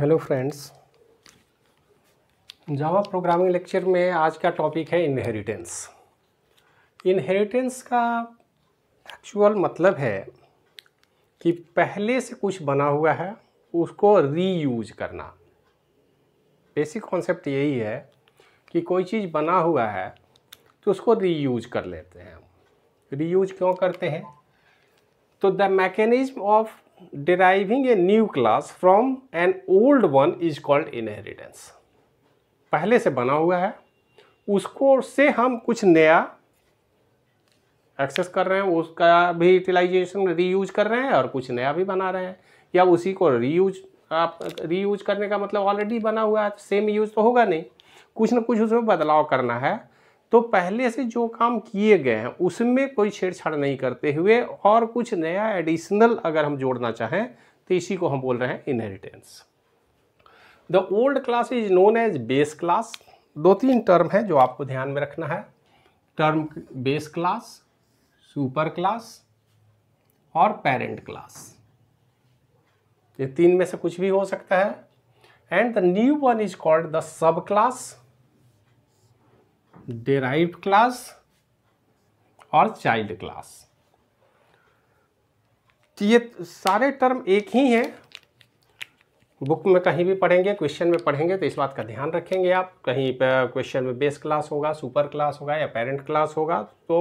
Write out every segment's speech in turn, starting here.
hello friends Java programming lecture में आज का टॉपिक है इनहेरिटेंस इनहेरिटेंस का एक्चुअल मतलब है कि पहले से कुछ बना हुआ है उसको रीयूज करना बेसिक कॉन्सेप्ट यही है कि कोई चीज़ बना हुआ है तो उसको रीयूज कर लेते हैं रीयूज क्यों करते हैं तो the mechanism of deriving a new class from an old one is called inheritance पहले से बना हुआ है उसको से हम कुछ नया एक्सेस कर रहे हैं उसका भी यूटिलाइजेशन रीयूज कर रहे हैं और कुछ नया भी बना रहे हैं या उसी को रीयूज आप रीयूज करने का मतलब ऑलरेडी बना हुआ है सेम यूज तो होगा नहीं कुछ ना कुछ उसमें बदलाव करना है तो पहले से जो काम किए गए हैं उसमें कोई छेड़छाड़ नहीं करते हुए और कुछ नया एडिशनल अगर हम जोड़ना चाहें तो इसी को हम बोल रहे हैं inheritance the old class is known as base class दो तीन टर्म है जो आपको ध्यान में रखना है term base class super class और पेरेंट क्लास ये तीन में से कुछ भी हो सकता है and the new one is called the sub class derive class और चाइल्ड क्लास तो ये सारे टर्म एक ही हैं बुक में कहीं भी पढ़ेंगे क्वेश्चन में पढ़ेंगे तो इस बात का ध्यान रखेंगे आप कहीं पर क्वेश्चन में बेस क्लास होगा सुपर क्लास होगा या पेरेंट क्लास होगा तो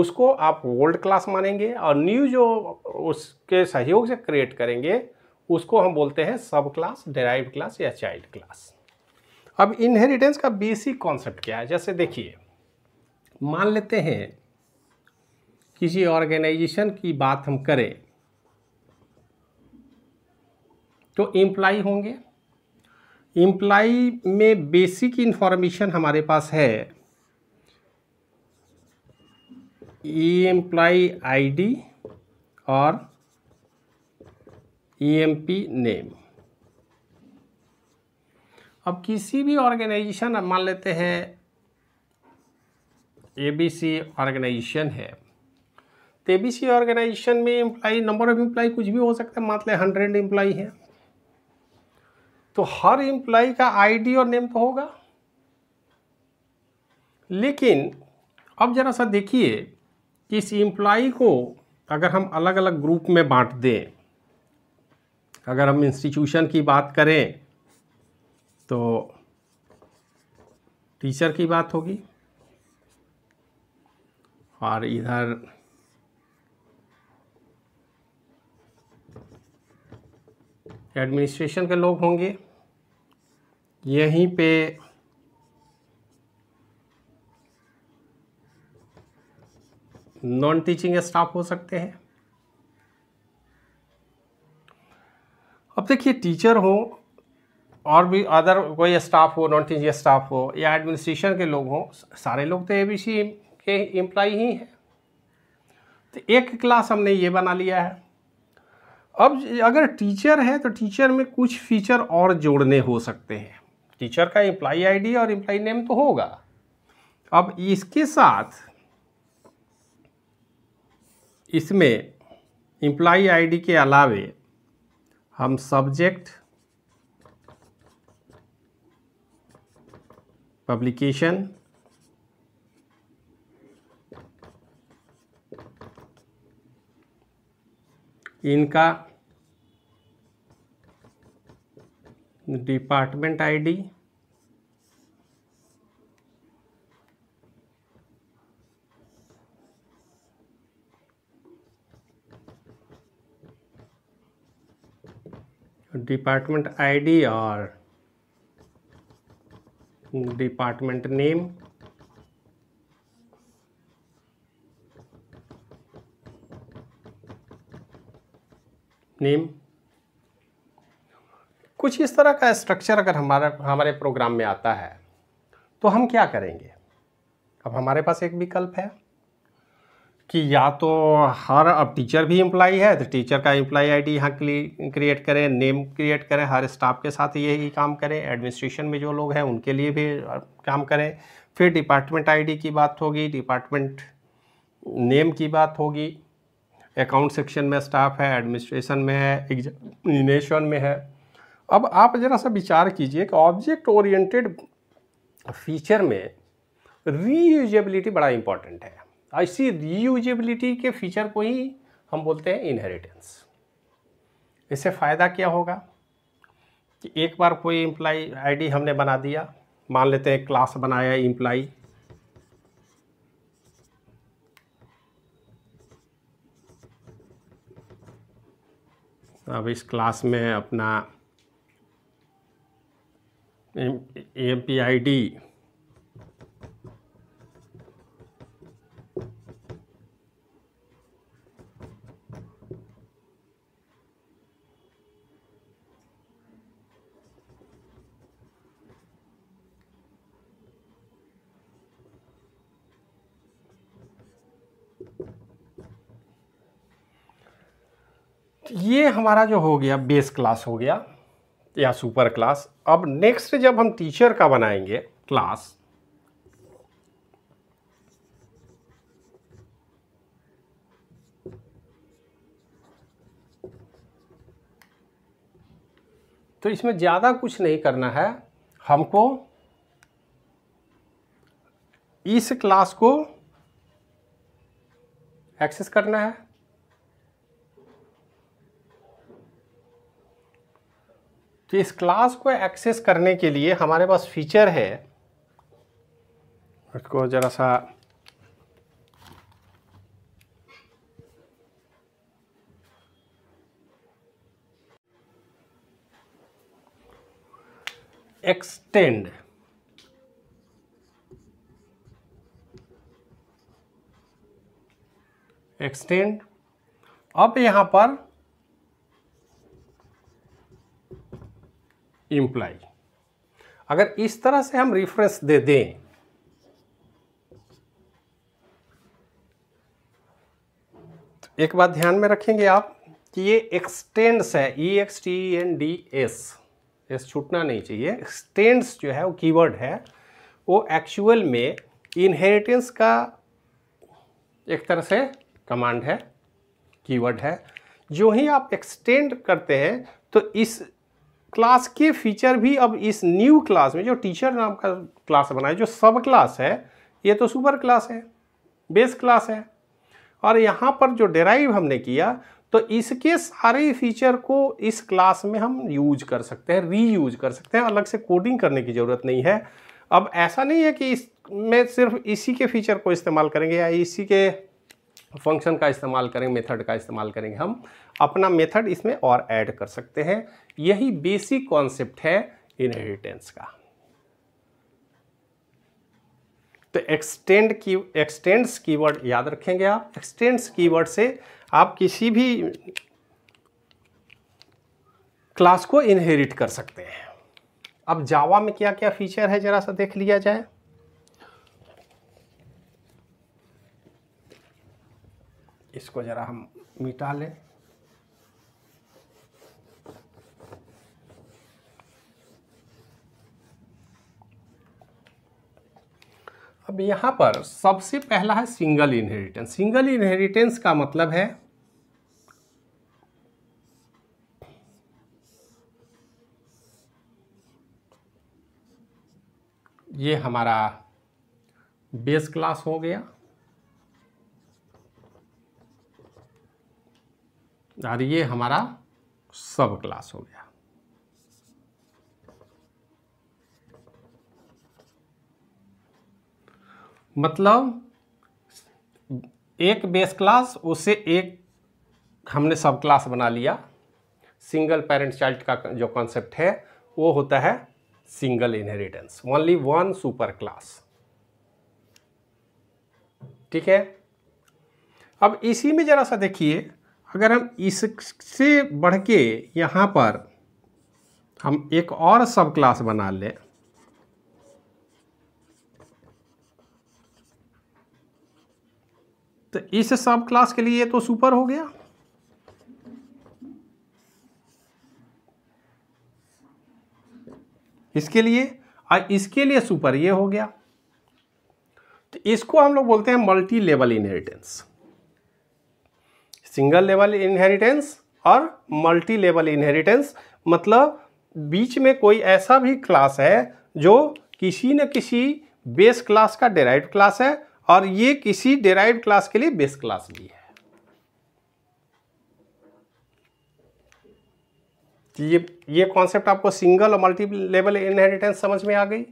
उसको आप ओल्ड क्लास मानेंगे और न्यू जो उसके सहयोग से क्रिएट करेंगे उसको हम बोलते हैं सब क्लास डेराइव क्लास या चाइल्ड क्लास अब इनहेरिटेंस का बेसिक कॉन्सेप्ट क्या है जैसे देखिए मान लेते हैं किसी ऑर्गेनाइजेशन की बात हम करें तो इम्प्लाई होंगे इम्प्लाई में बेसिक इंफॉर्मेशन हमारे पास है ई एम्प्लाई आई और ई एम पी नेम अब किसी भी ऑर्गेनाइजेशन मान लेते हैं एबीसी ऑर्गेनाइजेशन है तो एबीसी ऑर्गेनाइजेशन में एम्प्लाई नंबर ऑफ एम्प्लाई कुछ भी हो सकता है मान लें हंड्रेड एम्प्लाई है तो हर एम्प्लाई का आईडी और नेम तो होगा लेकिन अब ज़रा सा देखिए कि इस एम्प्लाई को अगर हम अलग अलग ग्रुप में बांट दें अगर हम इंस्टीट्यूशन की बात करें तो टीचर की बात होगी और इधर एडमिनिस्ट्रेशन के लोग होंगे यहीं पे नॉन टीचिंग स्टाफ हो सकते हैं अब देखिए टीचर हो और भी अदर कोई स्टाफ हो नॉन टीचिंग स्टाफ हो या एडमिनिस्ट्रेशन के लोग हों सारे लोग तो सी के एम्प्लॉ ही हैं तो एक क्लास हमने ये बना लिया है अब अगर टीचर है तो टीचर में कुछ फीचर और जोड़ने हो सकते हैं टीचर का एम्प्लॉई आईडी और एम्प्लॉई नेम तो होगा अब इसके साथ इसमें एम्प्लॉई आईडी के अलावे हम सब्जेक्ट publication इनका डिपार्टमेंट आईडी डिपार्टमेंट आईडी और डिपार्टमेंट नेम नेम कुछ इस तरह का स्ट्रक्चर अगर हमारा हमारे प्रोग्राम में आता है तो हम क्या करेंगे अब हमारे पास एक विकल्प है कि या तो हर अब टीचर भी इम्प्लाई है तो टीचर का एम्प्लाई आईडी यहाँ क्रिएट करें नेम क्रिएट करें हर स्टाफ के साथ यही काम करें एडमिनिस्ट्रेशन में जो लोग हैं उनके लिए भी काम करें फिर डिपार्टमेंट आईडी की बात होगी डिपार्टमेंट नेम की बात होगी अकाउंट सेक्शन में स्टाफ है एडमिनिस्ट्रेशन में है एग्जामिनेशन में है अब आप ज़रा सा विचार कीजिए कि ऑब्जेक्ट ओरिएंटेड फीचर में रीयूजेबिलिटी बड़ा इंपॉर्टेंट है इसी रीयूजबिलिटी के फीचर को ही हम बोलते हैं इनहेरिटेंस इससे फ़ायदा क्या होगा कि एक बार कोई एम्प्लाई आईडी हमने बना दिया मान लेते हैं क्लास बनाया एम्प्लाई अब इस क्लास में अपना एम पी आई डी ये हमारा जो हो गया बेस क्लास हो गया या सुपर क्लास अब नेक्स्ट जब हम टीचर का बनाएंगे क्लास तो इसमें ज़्यादा कुछ नहीं करना है हमको इस क्लास को एक्सेस करना है तो इस क्लास को एक्सेस करने के लिए हमारे पास फीचर है इसको ज़रा सा एक्सटेंड एक्सटेंड अब यहां पर इम्प्लाई अगर इस तरह से हम रिफरेंस दे दें तो एक बात ध्यान में रखेंगे आप कि ये एक्सटेंड्स है E X T N D S S छूटना नहीं चाहिए एक्सटेंड्स जो है वो कीवर्ड है वो एक्चुअल में इनहेरिटेंस का एक तरह से कमांड है कीवर्ड है जो ही आप एक्सटेंड करते हैं तो इस क्लास के फीचर भी अब इस न्यू क्लास में जो टीचर नाम का क्लास बना है जो सब क्लास है ये तो सुपर क्लास है बेस क्लास है और यहाँ पर जो डेराइव हमने किया तो इसके सारे फीचर को इस क्लास में हम यूज कर सकते हैं यूज कर सकते हैं अलग से कोडिंग करने की ज़रूरत नहीं है अब ऐसा नहीं है कि इस में सिर्फ इसी के फीचर को इस्तेमाल करेंगे या इसी के फंक्शन का इस्तेमाल करेंगे मेथड का इस्तेमाल करेंगे हम अपना मेथड इसमें और ऐड कर सकते हैं यही बेसिक कॉन्सेप्ट है इनहेरिटेंस का तो एक्सटेंड की एक्सटेंड्स कीवर्ड याद रखेंगे आप एक्सटेंड्स कीवर्ड से आप किसी भी क्लास को इनहेरिट कर सकते हैं अब जावा में क्या क्या फीचर है जरा सा देख लिया जाए इसको जरा हम मिटा लें अब यहाँ पर सबसे पहला है सिंगल इनहेरिटेंस सिंगल इनहेरिटेंस का मतलब है ये हमारा बेस क्लास हो गया और ये हमारा सब क्लास हो गया मतलब एक बेस क्लास उससे एक हमने सब क्लास बना लिया सिंगल पेरेंट चाइल्ड का जो कॉन्सेप्ट है वो होता है single inheritance only one super class ठीक है अब इसी में ज़रा सा देखिए अगर हम इससे बढ़ के यहाँ पर हम एक और सब क्लास बना लें तो इस सब क्लास के लिए तो सुपर हो गया इसके लिए और इसके लिए सुपर ये हो गया तो इसको हम लोग बोलते हैं multi level inheritance single level inheritance और मल्टी लेवल इनहेरिटेंस मतलब बीच में कोई ऐसा भी क्लास है जो किसी न किसी बेस क्लास का डेराइव क्लास है और ये किसी डेराइव क्लास के लिए बेस क्लास भी है तो ये ये कॉन्सेप्ट आपको सिंगल और मल्टी लेवल इनहेरिटेंस समझ में आ गई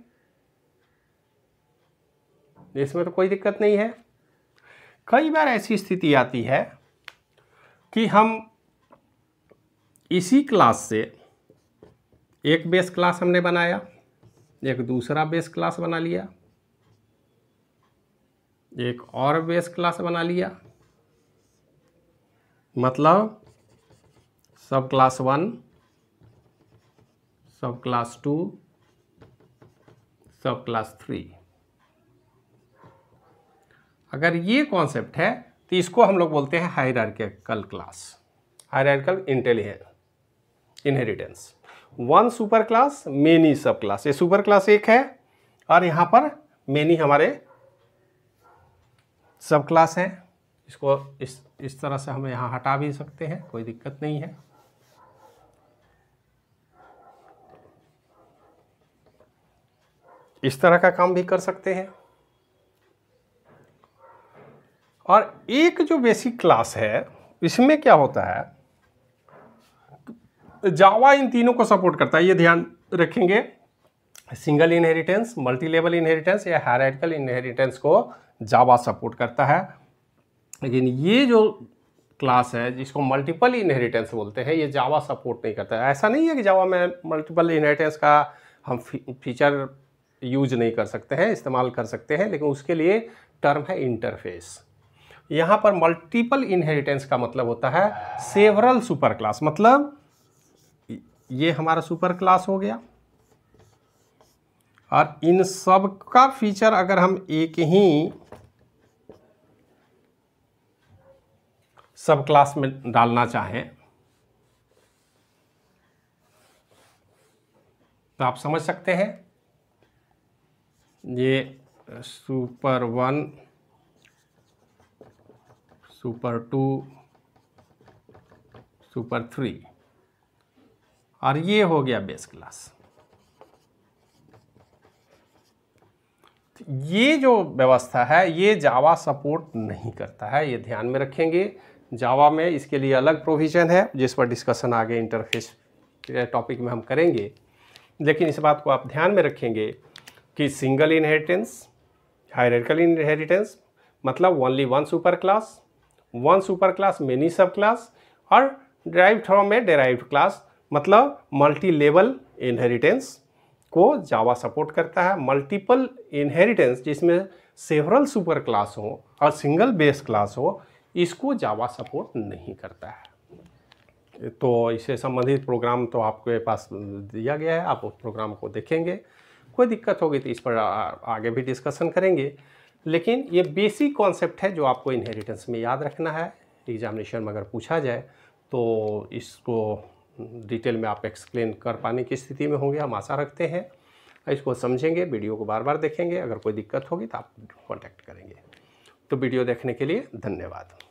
इसमें तो कोई दिक्कत नहीं है कई बार ऐसी स्थिति आती है कि हम इसी क्लास से एक बेस क्लास हमने बनाया एक दूसरा बेस क्लास बना लिया एक और बेस क्लास बना लिया मतलब sub class one sub class two sub class three अगर ये कॉन्सेप्ट है तो इसको हम लोग बोलते हैं hierarchical class hierarchical intelligence inheritance one super class many sub class ये सुपर क्लास एक है और यहाँ पर मेनी हमारे सब क्लास है इसको इस इस तरह से हम यहाँ हटा भी सकते हैं कोई दिक्कत नहीं है इस तरह का काम भी कर सकते हैं और एक जो बेसिक क्लास है इसमें क्या होता है जावा इन तीनों को सपोर्ट करता है ये ध्यान रखेंगे single inheritance multi level inheritance या हायराटिकल इनहेरिटेंस को जावा सपोर्ट करता है लेकिन ये जो क्लास है जिसको मल्टीपल इनहेरिटेंस बोलते हैं ये जावा सपोर्ट नहीं करता ऐसा नहीं है कि जावा में मल्टीपल इनहेरिटेंस का हम फीचर यूज नहीं कर सकते हैं इस्तेमाल कर सकते हैं लेकिन उसके लिए टर्म है इंटरफेस यहाँ पर मल्टीपल इनहेरिटेंस का मतलब होता है सेवरल सुपर क्लास मतलब ये हमारा सुपर क्लास हो गया और इन सब का फीचर अगर हम एक ही सब क्लास में डालना चाहें तो आप समझ सकते हैं ये super one super two super three और ये हो गया बेस क्लास ये जो व्यवस्था है ये जावा सपोर्ट नहीं करता है ये ध्यान में रखेंगे जावा में इसके लिए अलग प्रोविज़न है जिस पर डिस्कशन आगे इंटरफेस टॉपिक में हम करेंगे लेकिन इस बात को आप ध्यान में रखेंगे कि सिंगल इनहेरिटेंस हायरकल इनहेरिटेंस मतलब only one super class one super class many sub class और drive from a derive class मतलब मल्टी लेवल इनहेरिटेंस को जावा सपोर्ट करता है मल्टीपल इनहेरिटेंस जिसमें सेवरल सुपर क्लास हो और सिंगल बेस क्लास हो इसको जावा सपोर्ट नहीं करता है तो इससे संबंधित प्रोग्राम तो आपके पास दिया गया है आप उस प्रोग्राम को देखेंगे कोई दिक्कत होगी तो इस पर आगे भी डिस्कशन करेंगे लेकिन ये बेसिक कॉन्सेप्ट है जो आपको इनहेरिटेंस में याद रखना है एग्जामिनेशन में अगर पूछा जाए तो इसको डिटेल में आप एक्सप्लेन कर पाने की स्थिति में होंगे हम आशा रखते हैं इसको समझेंगे वीडियो को बार बार देखेंगे अगर कोई दिक्कत होगी तो आप कॉन्टैक्ट करेंगे तो वीडियो देखने के लिए धन्यवाद